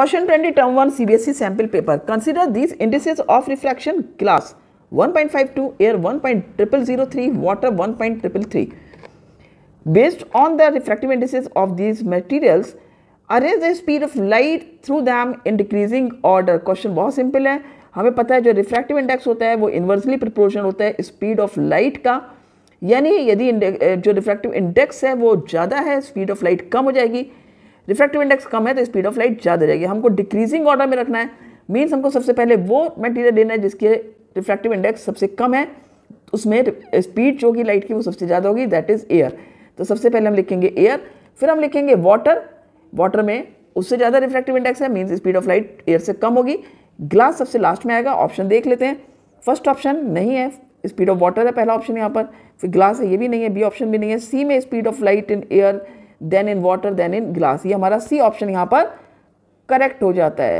question twenty term one C B S CBSE sample paper consider these indices of reflection glass two air one point triple zero three water one point triple three based on the refractive indices of these materials arrange the speed of light through them in decreasing order question बहुत simple है हमें पता है जो refractive index होता है वो inversely प्रिपोर्शन होता है स्पीड ऑफ लाइट का यानी यदि जो रिफ्रैक्टिव इंडेक्स है वो ज़्यादा है स्पीड ऑफ लाइट कम हो जाएगी रिफ्रैक्टिव इंडेक्स कम है तो स्पीड ऑफ लाइट ज़्यादा जाएगी हमको डिक्रीजिंग ऑर्डर में रखना है मीन्स हमको सबसे पहले वो मटीरियल लेना है जिसके रिफ्रैक्टिव इंडेक्स सबसे कम है उसमें स्पीड जो होगी लाइट की वो सबसे ज़्यादा होगी दैट इज़ एयर तो सबसे पहले हम लिखेंगे एयर फिर हम लिखेंगे वाटर वाटर में उससे ज़्यादा रिफ्रैक्टिव इंडेक्स है means speed of light air से कम होगी ग्लास सबसे लास्ट में आएगा ऑप्शन देख लेते हैं फर्स्ट ऑप्शन नहीं है स्पीड ऑफ वाटर है पहला ऑप्शन यहाँ पर फिर ग्लास है ये भी नहीं है बी ऑप्शन भी नहीं है सी में speed of light in air then in water then in glass ये हमारा सी ऑप्शन यहाँ पर करेक्ट हो जाता है